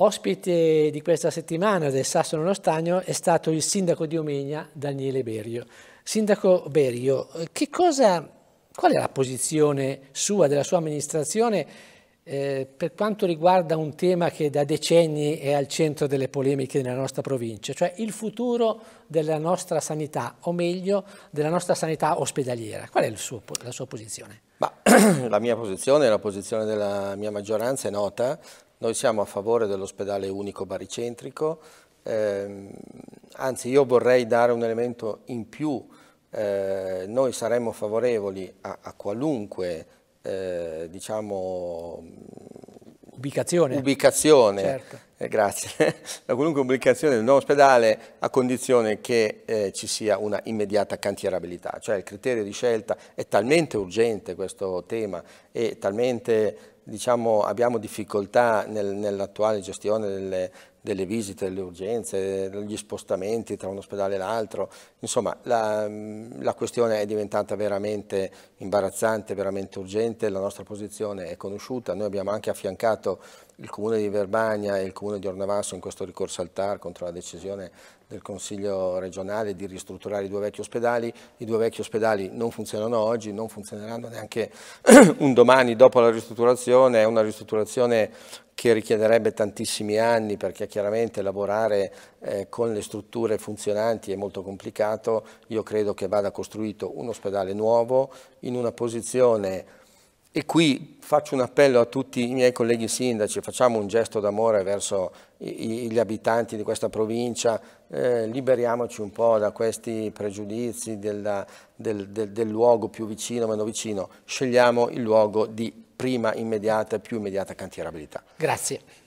Ospite di questa settimana del Sasso nello Stagno è stato il sindaco di Omegna, Daniele Berio. Sindaco Berio, cosa, qual è la posizione sua, della sua amministrazione, eh, per quanto riguarda un tema che da decenni è al centro delle polemiche nella nostra provincia, cioè il futuro della nostra sanità, o meglio, della nostra sanità ospedaliera? Qual è suo, la sua posizione? Ma, la mia posizione, la posizione della mia maggioranza è nota, noi siamo a favore dell'ospedale unico baricentrico, eh, anzi io vorrei dare un elemento in più, eh, noi saremmo favorevoli a, a qualunque eh, diciamo, ubicazione, ubicazione certo. Eh, grazie, a qualunque ubicazione del nuovo ospedale a condizione che eh, ci sia una immediata cantierabilità, cioè il criterio di scelta è talmente urgente questo tema e talmente diciamo, abbiamo difficoltà nel, nell'attuale gestione delle, delle visite, delle urgenze, gli spostamenti tra un ospedale e l'altro. Insomma, la, mm, la, questione è diventata veramente imbarazzante, veramente urgente, la nostra posizione è conosciuta. Noi abbiamo anche affiancato il Comune di Verbagna e il Comune di Ornavasso in questo ricorso al TAR contro la decisione del Consiglio regionale di ristrutturare i due vecchi ospedali. I due vecchi ospedali non funzionano oggi, non funzioneranno neanche un domani dopo la ristrutturazione. È una ristrutturazione che richiederebbe tantissimi anni perché chiaramente chiaramente lavorare eh, con le strutture funzionanti è molto complicato, io credo che vada costruito un ospedale nuovo in una posizione e qui faccio un appello a tutti i miei colleghi sindaci, facciamo un gesto d'amore verso gli abitanti di questa provincia, eh, liberiamoci un po' da questi pregiudizi della, del, del, del luogo più vicino o meno vicino, scegliamo il luogo di prima immediata e più immediata cantierabilità. Grazie.